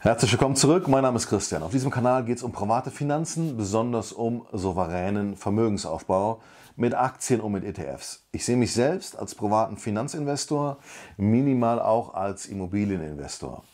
Herzlich willkommen zurück, mein Name ist Christian. Auf diesem Kanal geht es um private Finanzen, besonders um souveränen Vermögensaufbau mit Aktien und mit ETFs. Ich sehe mich selbst als privaten Finanzinvestor, minimal auch als Immobilieninvestor.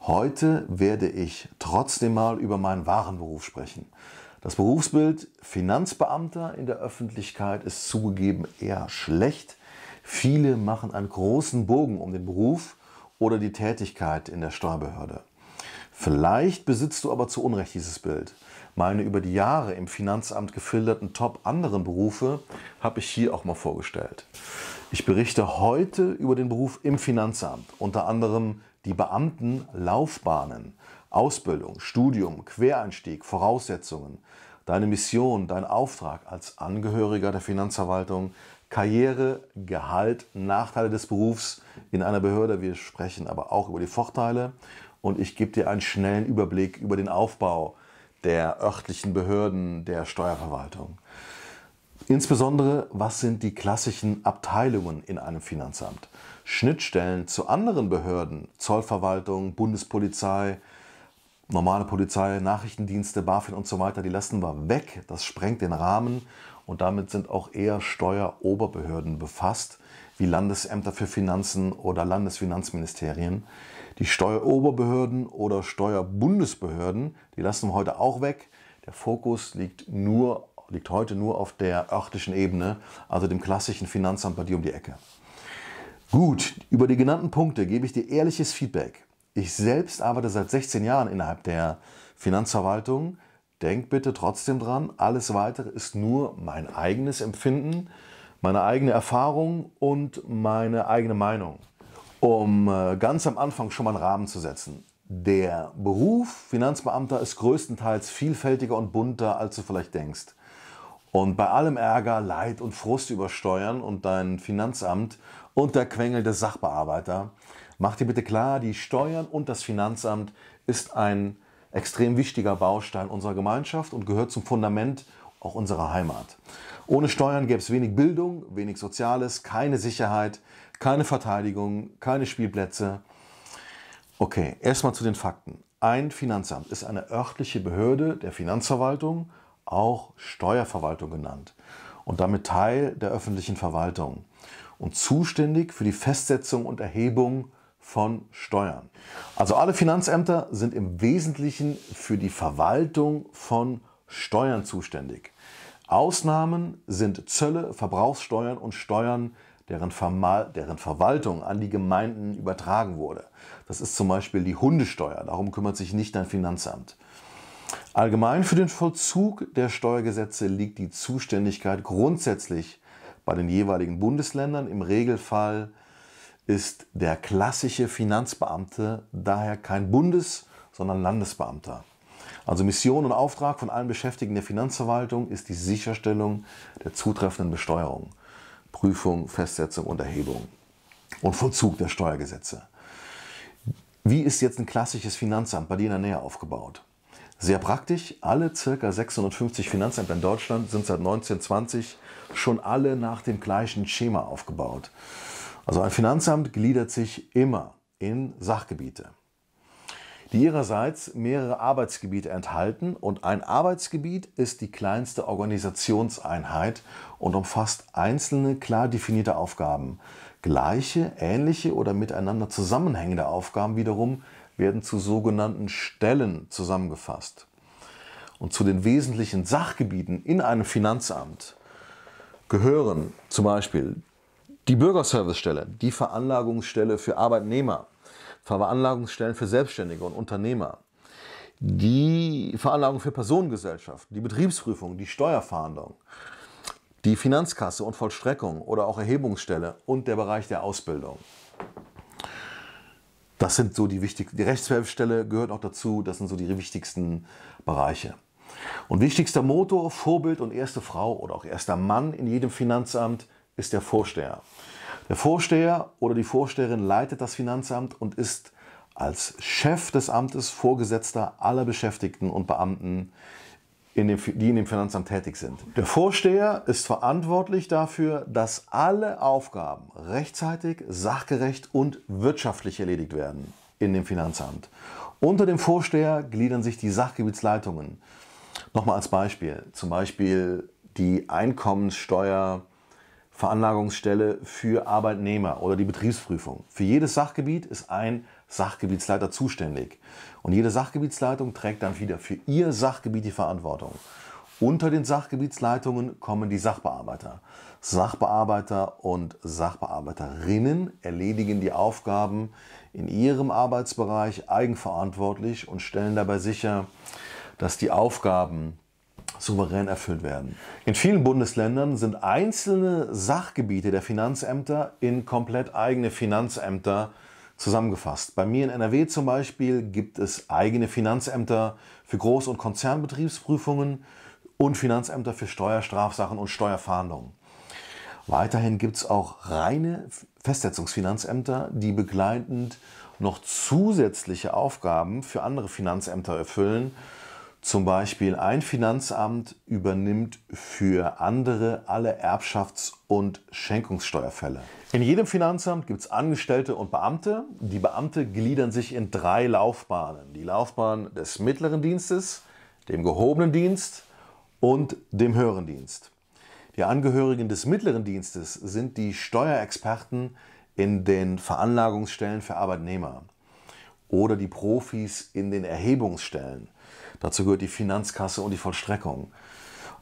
Heute werde ich trotzdem mal über meinen wahren Beruf sprechen. Das Berufsbild Finanzbeamter in der Öffentlichkeit ist zugegeben eher schlecht. Viele machen einen großen Bogen um den Beruf oder die Tätigkeit in der Steuerbehörde. Vielleicht besitzt du aber zu Unrecht dieses Bild. Meine über die Jahre im Finanzamt gefilterten Top anderen Berufe habe ich hier auch mal vorgestellt. Ich berichte heute über den Beruf im Finanzamt, unter anderem die Beamten Laufbahnen, Ausbildung, Studium, Quereinstieg, Voraussetzungen, deine Mission, dein Auftrag als Angehöriger der Finanzverwaltung, Karriere, Gehalt, Nachteile des Berufs in einer Behörde. Wir sprechen aber auch über die Vorteile und ich gebe dir einen schnellen Überblick über den Aufbau der örtlichen Behörden, der Steuerverwaltung. Insbesondere, was sind die klassischen Abteilungen in einem Finanzamt? Schnittstellen zu anderen Behörden, Zollverwaltung, Bundespolizei, normale Polizei, Nachrichtendienste, BaFin und so weiter, die lassen wir weg. Das sprengt den Rahmen und damit sind auch eher Steueroberbehörden befasst, wie Landesämter für Finanzen oder Landesfinanzministerien. Die Steueroberbehörden oder Steuerbundesbehörden, die lassen wir heute auch weg. Der Fokus liegt, nur, liegt heute nur auf der örtlichen Ebene, also dem klassischen Finanzamt bei dir um die Ecke. Gut, über die genannten Punkte gebe ich dir ehrliches Feedback. Ich selbst arbeite seit 16 Jahren innerhalb der Finanzverwaltung. Denk bitte trotzdem dran, alles weitere ist nur mein eigenes Empfinden, meine eigene Erfahrung und meine eigene Meinung um äh, ganz am Anfang schon mal einen Rahmen zu setzen. Der Beruf Finanzbeamter ist größtenteils vielfältiger und bunter, als du vielleicht denkst. Und bei allem Ärger, Leid und Frust über Steuern und dein Finanzamt und der quengelnde Sachbearbeiter, mach dir bitte klar, die Steuern und das Finanzamt ist ein extrem wichtiger Baustein unserer Gemeinschaft und gehört zum Fundament auch unserer Heimat. Ohne Steuern gäbe es wenig Bildung, wenig Soziales, keine Sicherheit, keine Verteidigung, keine Spielplätze. Okay, erstmal zu den Fakten. Ein Finanzamt ist eine örtliche Behörde der Finanzverwaltung, auch Steuerverwaltung genannt, und damit Teil der öffentlichen Verwaltung und zuständig für die Festsetzung und Erhebung von Steuern. Also alle Finanzämter sind im Wesentlichen für die Verwaltung von Steuern zuständig. Ausnahmen sind Zölle, Verbrauchssteuern und Steuern, deren, Vermal deren Verwaltung an die Gemeinden übertragen wurde. Das ist zum Beispiel die Hundesteuer, darum kümmert sich nicht dein Finanzamt. Allgemein für den Vollzug der Steuergesetze liegt die Zuständigkeit grundsätzlich bei den jeweiligen Bundesländern. Im Regelfall ist der klassische Finanzbeamte daher kein Bundes-, sondern Landesbeamter. Also Mission und Auftrag von allen Beschäftigten der Finanzverwaltung ist die Sicherstellung der zutreffenden Besteuerung, Prüfung, Festsetzung und Erhebung und Vollzug der Steuergesetze. Wie ist jetzt ein klassisches Finanzamt bei dir in der Nähe aufgebaut? Sehr praktisch, alle ca. 650 Finanzämter in Deutschland sind seit 1920 schon alle nach dem gleichen Schema aufgebaut. Also ein Finanzamt gliedert sich immer in Sachgebiete die ihrerseits mehrere Arbeitsgebiete enthalten und ein Arbeitsgebiet ist die kleinste Organisationseinheit und umfasst einzelne klar definierte Aufgaben. Gleiche, ähnliche oder miteinander zusammenhängende Aufgaben wiederum werden zu sogenannten Stellen zusammengefasst. Und zu den wesentlichen Sachgebieten in einem Finanzamt gehören zum Beispiel die Bürgerservicestelle, die Veranlagungsstelle für Arbeitnehmer, Veranlagungsstellen für Selbstständige und Unternehmer, die Veranlagung für Personengesellschaften, die Betriebsprüfung, die Steuerfahndung, die Finanzkasse und Vollstreckung oder auch Erhebungsstelle und der Bereich der Ausbildung. Das sind so die wichtigsten, die Rechtsbehelfsstelle gehört auch dazu, das sind so die wichtigsten Bereiche. Und wichtigster Motor, Vorbild und erste Frau oder auch erster Mann in jedem Finanzamt ist der Vorsteher. Der Vorsteher oder die Vorsteherin leitet das Finanzamt und ist als Chef des Amtes Vorgesetzter aller Beschäftigten und Beamten, in dem, die in dem Finanzamt tätig sind. Der Vorsteher ist verantwortlich dafür, dass alle Aufgaben rechtzeitig, sachgerecht und wirtschaftlich erledigt werden in dem Finanzamt. Unter dem Vorsteher gliedern sich die Sachgebietsleitungen. Nochmal als Beispiel, zum Beispiel die Einkommenssteuer Veranlagungsstelle für Arbeitnehmer oder die Betriebsprüfung. Für jedes Sachgebiet ist ein Sachgebietsleiter zuständig. Und jede Sachgebietsleitung trägt dann wieder für ihr Sachgebiet die Verantwortung. Unter den Sachgebietsleitungen kommen die Sachbearbeiter. Sachbearbeiter und Sachbearbeiterinnen erledigen die Aufgaben in ihrem Arbeitsbereich eigenverantwortlich und stellen dabei sicher, dass die Aufgaben souverän erfüllt werden. In vielen Bundesländern sind einzelne Sachgebiete der Finanzämter in komplett eigene Finanzämter zusammengefasst. Bei mir in NRW zum Beispiel gibt es eigene Finanzämter für Groß- und Konzernbetriebsprüfungen und Finanzämter für Steuerstrafsachen und Steuerfahndungen. Weiterhin gibt es auch reine Festsetzungsfinanzämter, die begleitend noch zusätzliche Aufgaben für andere Finanzämter erfüllen zum Beispiel ein Finanzamt übernimmt für andere alle Erbschafts- und Schenkungssteuerfälle. In jedem Finanzamt gibt es Angestellte und Beamte. Die Beamte gliedern sich in drei Laufbahnen. Die Laufbahn des mittleren Dienstes, dem gehobenen Dienst und dem höheren Dienst. Die Angehörigen des mittleren Dienstes sind die Steuerexperten in den Veranlagungsstellen für Arbeitnehmer oder die Profis in den Erhebungsstellen – Dazu gehört die Finanzkasse und die Vollstreckung.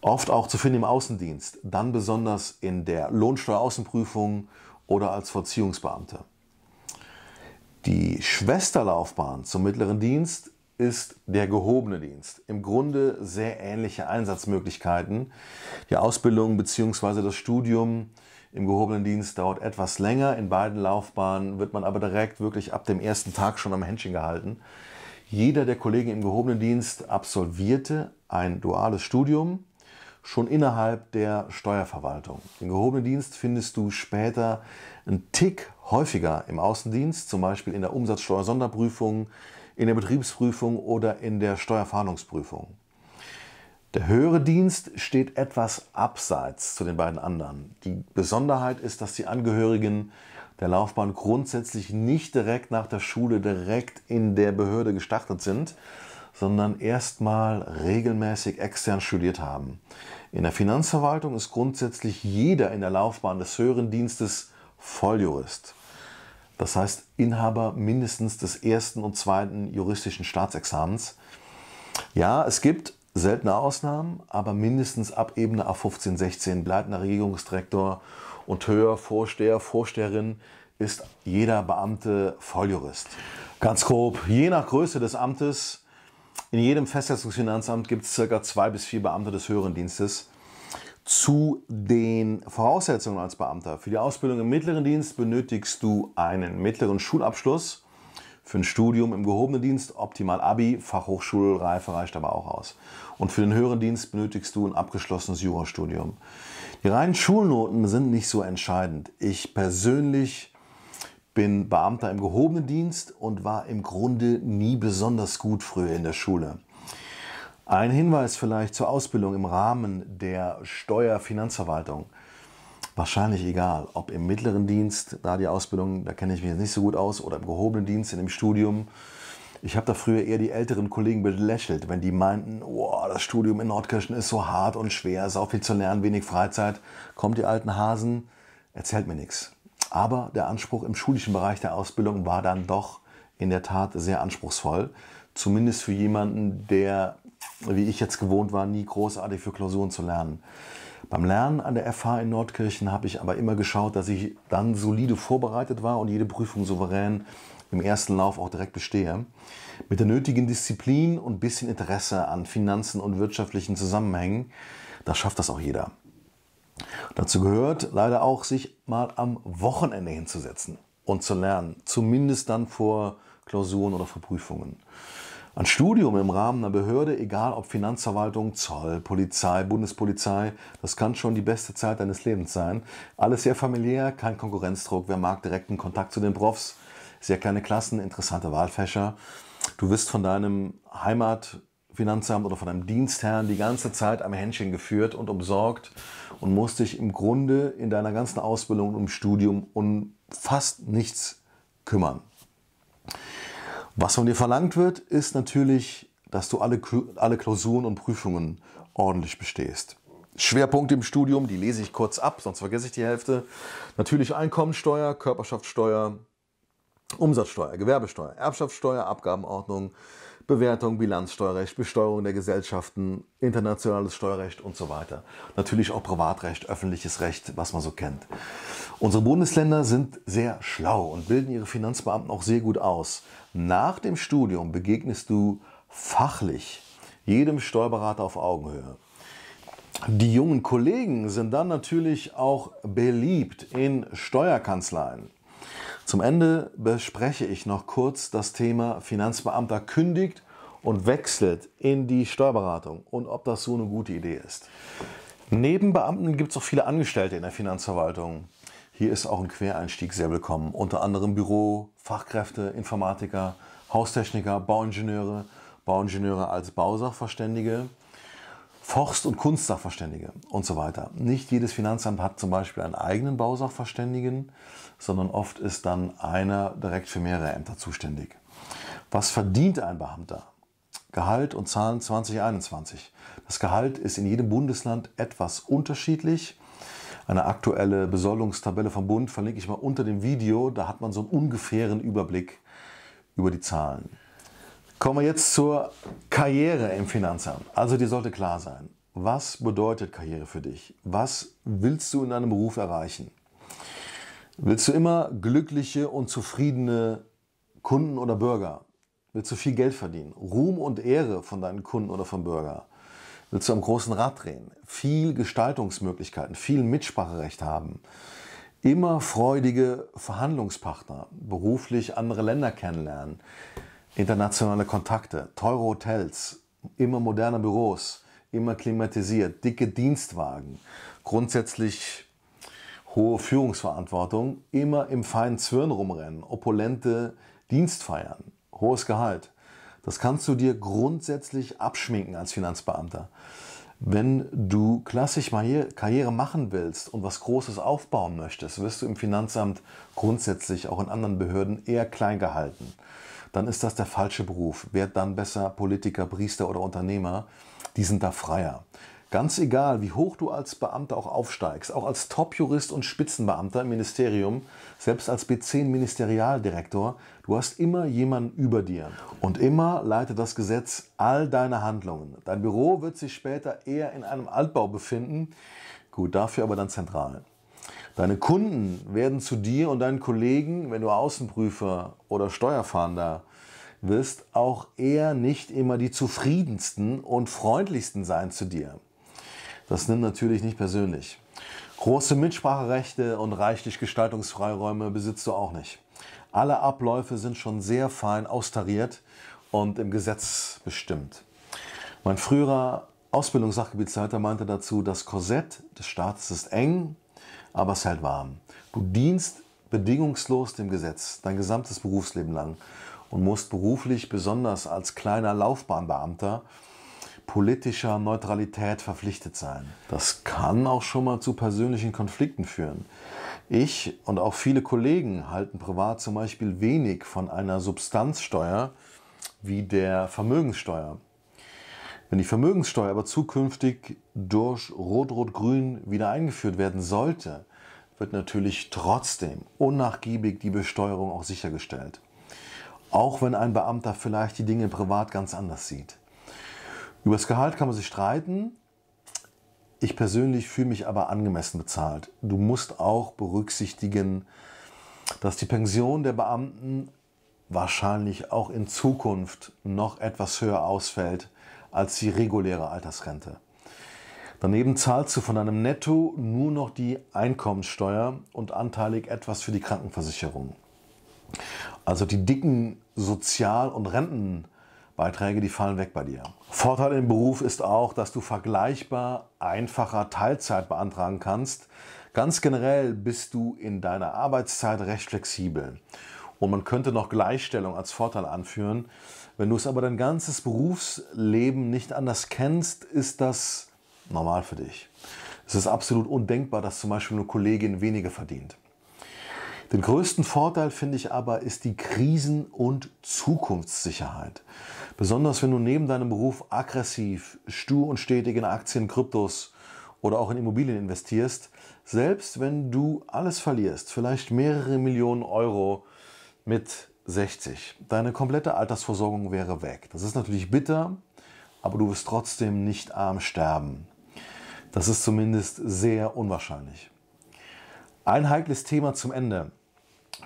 Oft auch zu finden im Außendienst, dann besonders in der Lohnsteueraußenprüfung oder als Vollziehungsbeamter. Die Schwesterlaufbahn zum mittleren Dienst ist der gehobene Dienst. Im Grunde sehr ähnliche Einsatzmöglichkeiten. Die Ausbildung bzw. das Studium im gehobenen Dienst dauert etwas länger. In beiden Laufbahnen wird man aber direkt wirklich ab dem ersten Tag schon am Händchen gehalten. Jeder der Kollegen im gehobenen Dienst absolvierte ein duales Studium schon innerhalb der Steuerverwaltung. Den gehobenen Dienst findest du später einen Tick häufiger im Außendienst, zum Beispiel in der Umsatzsteuersonderprüfung, in der Betriebsprüfung oder in der Steuerfahndungsprüfung. Der höhere Dienst steht etwas abseits zu den beiden anderen. Die Besonderheit ist, dass die Angehörigen der Laufbahn grundsätzlich nicht direkt nach der Schule direkt in der Behörde gestartet sind, sondern erstmal regelmäßig extern studiert haben. In der Finanzverwaltung ist grundsätzlich jeder in der Laufbahn des höheren Dienstes Volljurist. Das heißt Inhaber mindestens des ersten und zweiten juristischen Staatsexamens. Ja, es gibt seltene Ausnahmen, aber mindestens ab Ebene A15, 16 bleibt ein Regierungsdirektor und höher Vorsteher, Vorsteherin ist jeder Beamte Volljurist. Ganz grob, je nach Größe des Amtes, in jedem Festsetzungsfinanzamt gibt es ca. zwei bis vier Beamte des höheren Dienstes. Zu den Voraussetzungen als Beamter. Für die Ausbildung im mittleren Dienst benötigst du einen mittleren Schulabschluss. Für ein Studium im gehobenen Dienst optimal Abi, Fachhochschulreife reicht aber auch aus. Und für den höheren Dienst benötigst du ein abgeschlossenes Jurastudium. Die reinen Schulnoten sind nicht so entscheidend. Ich persönlich bin Beamter im gehobenen Dienst und war im Grunde nie besonders gut früher in der Schule. Ein Hinweis vielleicht zur Ausbildung im Rahmen der Steuerfinanzverwaltung. Wahrscheinlich egal, ob im mittleren Dienst, da die Ausbildung, da kenne ich mich jetzt nicht so gut aus, oder im gehobenen Dienst, in dem Studium, ich habe da früher eher die älteren Kollegen belächelt, wenn die meinten, oh, das Studium in Nordkirchen ist so hart und schwer, sau viel zu lernen, wenig Freizeit. Kommt die alten Hasen, erzählt mir nichts. Aber der Anspruch im schulischen Bereich der Ausbildung war dann doch in der Tat sehr anspruchsvoll. Zumindest für jemanden, der, wie ich jetzt gewohnt war, nie großartig für Klausuren zu lernen. Beim Lernen an der FH in Nordkirchen habe ich aber immer geschaut, dass ich dann solide vorbereitet war und jede Prüfung souverän im ersten Lauf auch direkt bestehe. Mit der nötigen Disziplin und bisschen Interesse an Finanzen und wirtschaftlichen Zusammenhängen, da schafft das auch jeder. Dazu gehört leider auch, sich mal am Wochenende hinzusetzen und zu lernen, zumindest dann vor Klausuren oder vor Prüfungen. Ein Studium im Rahmen einer Behörde, egal ob Finanzverwaltung, Zoll, Polizei, Bundespolizei, das kann schon die beste Zeit deines Lebens sein. Alles sehr familiär, kein Konkurrenzdruck, wer mag direkten Kontakt zu den Profs, sehr kleine Klassen, interessante Wahlfächer. Du wirst von deinem Heimatfinanzamt oder von deinem Dienstherrn die ganze Zeit am Händchen geführt und umsorgt und musst dich im Grunde in deiner ganzen Ausbildung und im Studium um fast nichts kümmern. Was von dir verlangt wird, ist natürlich, dass du alle, alle Klausuren und Prüfungen ordentlich bestehst. Schwerpunkte im Studium, die lese ich kurz ab, sonst vergesse ich die Hälfte. Natürlich Einkommensteuer, Körperschaftssteuer, Umsatzsteuer, Gewerbesteuer, Erbschaftssteuer, Abgabenordnung, Bewertung, Bilanzsteuerrecht, Besteuerung der Gesellschaften, internationales Steuerrecht und so weiter. Natürlich auch Privatrecht, öffentliches Recht, was man so kennt. Unsere Bundesländer sind sehr schlau und bilden ihre Finanzbeamten auch sehr gut aus. Nach dem Studium begegnest du fachlich jedem Steuerberater auf Augenhöhe. Die jungen Kollegen sind dann natürlich auch beliebt in Steuerkanzleien. Zum Ende bespreche ich noch kurz das Thema Finanzbeamter kündigt und wechselt in die Steuerberatung und ob das so eine gute Idee ist. Neben Beamten gibt es auch viele Angestellte in der Finanzverwaltung. Hier ist auch ein Quereinstieg sehr willkommen. Unter anderem Büro, Fachkräfte, Informatiker, Haustechniker, Bauingenieure, Bauingenieure als Bausachverständige Forst- und Kunstsachverständige und so weiter. Nicht jedes Finanzamt hat zum Beispiel einen eigenen Bausachverständigen, sondern oft ist dann einer direkt für mehrere Ämter zuständig. Was verdient ein Beamter? Gehalt und Zahlen 2021. Das Gehalt ist in jedem Bundesland etwas unterschiedlich. Eine aktuelle Besoldungstabelle vom Bund verlinke ich mal unter dem Video. Da hat man so einen ungefähren Überblick über die Zahlen. Kommen wir jetzt zur Karriere im Finanzamt. Also die sollte klar sein. Was bedeutet Karriere für dich? Was willst du in deinem Beruf erreichen? Willst du immer glückliche und zufriedene Kunden oder Bürger? Willst du viel Geld verdienen? Ruhm und Ehre von deinen Kunden oder vom Bürger? Willst du am großen Rad drehen? Viel Gestaltungsmöglichkeiten, viel Mitspracherecht haben? Immer freudige Verhandlungspartner, beruflich andere Länder kennenlernen, Internationale Kontakte, teure Hotels, immer moderne Büros, immer klimatisiert, dicke Dienstwagen, grundsätzlich hohe Führungsverantwortung, immer im feinen Zwirn rumrennen, opulente Dienstfeiern, hohes Gehalt. Das kannst du dir grundsätzlich abschminken als Finanzbeamter. Wenn du klassisch Karriere machen willst und was Großes aufbauen möchtest, wirst du im Finanzamt grundsätzlich auch in anderen Behörden eher klein gehalten dann ist das der falsche Beruf. Wer dann besser Politiker, Priester oder Unternehmer. Die sind da freier. Ganz egal, wie hoch du als Beamter auch aufsteigst, auch als Top-Jurist und Spitzenbeamter im Ministerium, selbst als B10-Ministerialdirektor, du hast immer jemanden über dir. Und immer leitet das Gesetz all deine Handlungen. Dein Büro wird sich später eher in einem Altbau befinden, gut, dafür aber dann zentral. Deine Kunden werden zu dir und deinen Kollegen, wenn du Außenprüfer oder Steuerfahnder wirst, auch eher nicht immer die zufriedensten und freundlichsten sein zu dir. Das nimmt natürlich nicht persönlich. Große Mitspracherechte und reichlich Gestaltungsfreiräume besitzt du auch nicht. Alle Abläufe sind schon sehr fein austariert und im Gesetz bestimmt. Mein früherer Ausbildungssachgebietsleiter meinte dazu, das Korsett des Staates ist eng aber es hält warm. Du dienst bedingungslos dem Gesetz, dein gesamtes Berufsleben lang und musst beruflich besonders als kleiner Laufbahnbeamter politischer Neutralität verpflichtet sein. Das kann auch schon mal zu persönlichen Konflikten führen. Ich und auch viele Kollegen halten privat zum Beispiel wenig von einer Substanzsteuer wie der Vermögenssteuer. Wenn die Vermögenssteuer aber zukünftig durch Rot-Rot-Grün wieder eingeführt werden sollte, wird natürlich trotzdem unnachgiebig die Besteuerung auch sichergestellt. Auch wenn ein Beamter vielleicht die Dinge privat ganz anders sieht. Über das Gehalt kann man sich streiten. Ich persönlich fühle mich aber angemessen bezahlt. Du musst auch berücksichtigen, dass die Pension der Beamten wahrscheinlich auch in Zukunft noch etwas höher ausfällt als die reguläre Altersrente. Daneben zahlst du von deinem Netto nur noch die Einkommensteuer und anteilig etwas für die Krankenversicherung. Also die dicken Sozial- und Rentenbeiträge, die fallen weg bei dir. Vorteil im Beruf ist auch, dass du vergleichbar einfacher Teilzeit beantragen kannst. Ganz generell bist du in deiner Arbeitszeit recht flexibel. Und man könnte noch Gleichstellung als Vorteil anführen. Wenn du es aber dein ganzes Berufsleben nicht anders kennst, ist das normal für dich. Es ist absolut undenkbar, dass zum Beispiel eine Kollegin weniger verdient. Den größten Vorteil finde ich aber ist die Krisen- und Zukunftssicherheit. Besonders wenn du neben deinem Beruf aggressiv, stur und stetig in Aktien, Kryptos oder auch in Immobilien investierst, selbst wenn du alles verlierst, vielleicht mehrere Millionen Euro, mit 60. Deine komplette Altersversorgung wäre weg. Das ist natürlich bitter, aber du wirst trotzdem nicht arm sterben. Das ist zumindest sehr unwahrscheinlich. Ein heikles Thema zum Ende.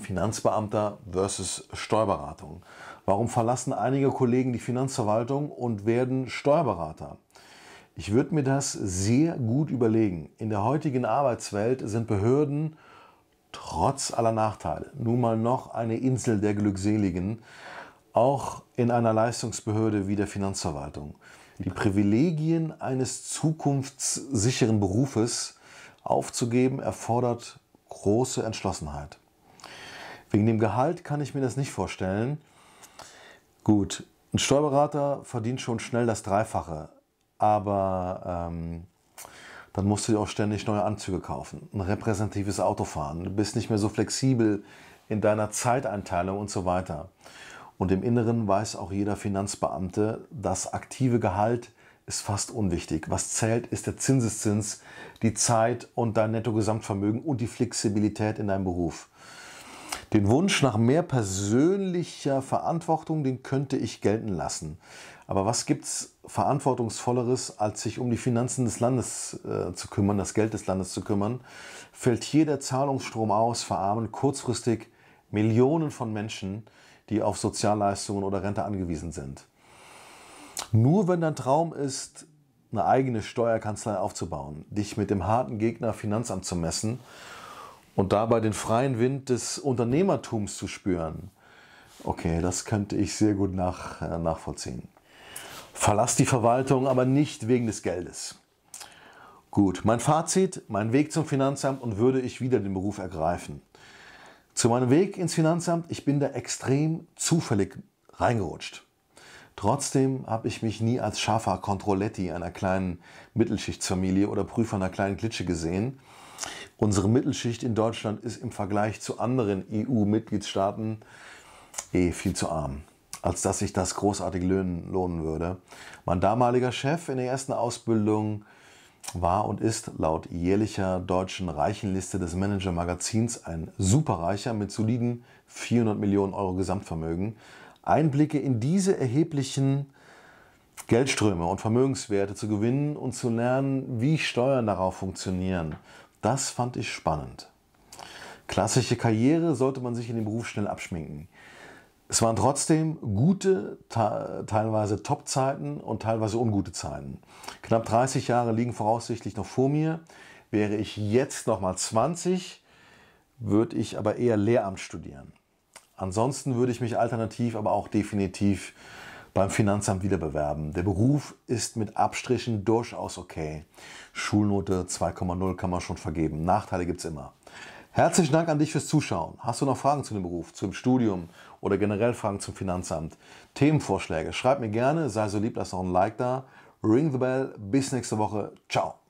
Finanzbeamter versus Steuerberatung. Warum verlassen einige Kollegen die Finanzverwaltung und werden Steuerberater? Ich würde mir das sehr gut überlegen. In der heutigen Arbeitswelt sind Behörden trotz aller Nachteile nun mal noch eine Insel der Glückseligen, auch in einer Leistungsbehörde wie der Finanzverwaltung. Die Privilegien eines zukunftssicheren Berufes aufzugeben, erfordert große Entschlossenheit. Wegen dem Gehalt kann ich mir das nicht vorstellen. Gut, ein Steuerberater verdient schon schnell das Dreifache, aber ähm, dann musst du dir auch ständig neue Anzüge kaufen, ein repräsentatives Auto fahren, du bist nicht mehr so flexibel in deiner Zeiteinteilung und so weiter. Und im Inneren weiß auch jeder Finanzbeamte, das aktive Gehalt ist fast unwichtig. Was zählt, ist der Zinseszins, die Zeit und dein Nettogesamtvermögen und die Flexibilität in deinem Beruf. Den Wunsch nach mehr persönlicher Verantwortung, den könnte ich gelten lassen. Aber was gibt es verantwortungsvolleres, als sich um die Finanzen des Landes äh, zu kümmern, das Geld des Landes zu kümmern? Fällt hier der Zahlungsstrom aus, verarmen kurzfristig Millionen von Menschen, die auf Sozialleistungen oder Rente angewiesen sind. Nur wenn dein Traum ist, eine eigene Steuerkanzlei aufzubauen, dich mit dem harten Gegner Finanzamt zu messen und dabei den freien Wind des Unternehmertums zu spüren. Okay, das könnte ich sehr gut nach, äh, nachvollziehen. Verlass die Verwaltung, aber nicht wegen des Geldes. Gut, mein Fazit, mein Weg zum Finanzamt und würde ich wieder den Beruf ergreifen. Zu meinem Weg ins Finanzamt, ich bin da extrem zufällig reingerutscht. Trotzdem habe ich mich nie als Schaffer Controletti einer kleinen Mittelschichtsfamilie oder Prüfer einer kleinen Klitsche gesehen. Unsere Mittelschicht in Deutschland ist im Vergleich zu anderen EU-Mitgliedstaaten eh viel zu arm, als dass sich das großartig lohnen würde. Mein damaliger Chef in der ersten Ausbildung war und ist laut jährlicher deutschen Reichenliste des Manager Magazins ein Superreicher mit soliden 400 Millionen Euro Gesamtvermögen. Einblicke in diese erheblichen Geldströme und Vermögenswerte zu gewinnen und zu lernen, wie Steuern darauf funktionieren das fand ich spannend. Klassische Karriere sollte man sich in dem Beruf schnell abschminken. Es waren trotzdem gute, teilweise Top-Zeiten und teilweise ungute Zeiten. Knapp 30 Jahre liegen voraussichtlich noch vor mir. Wäre ich jetzt nochmal 20, würde ich aber eher Lehramt studieren. Ansonsten würde ich mich alternativ aber auch definitiv beim Finanzamt wieder bewerben. Der Beruf ist mit Abstrichen durchaus okay. Schulnote 2,0 kann man schon vergeben. Nachteile gibt es immer. Herzlichen Dank an dich fürs Zuschauen. Hast du noch Fragen zu dem Beruf, zum Studium oder generell Fragen zum Finanzamt? Themenvorschläge? Schreib mir gerne, sei so lieb, lass noch ein Like da. Ring the bell. Bis nächste Woche. Ciao.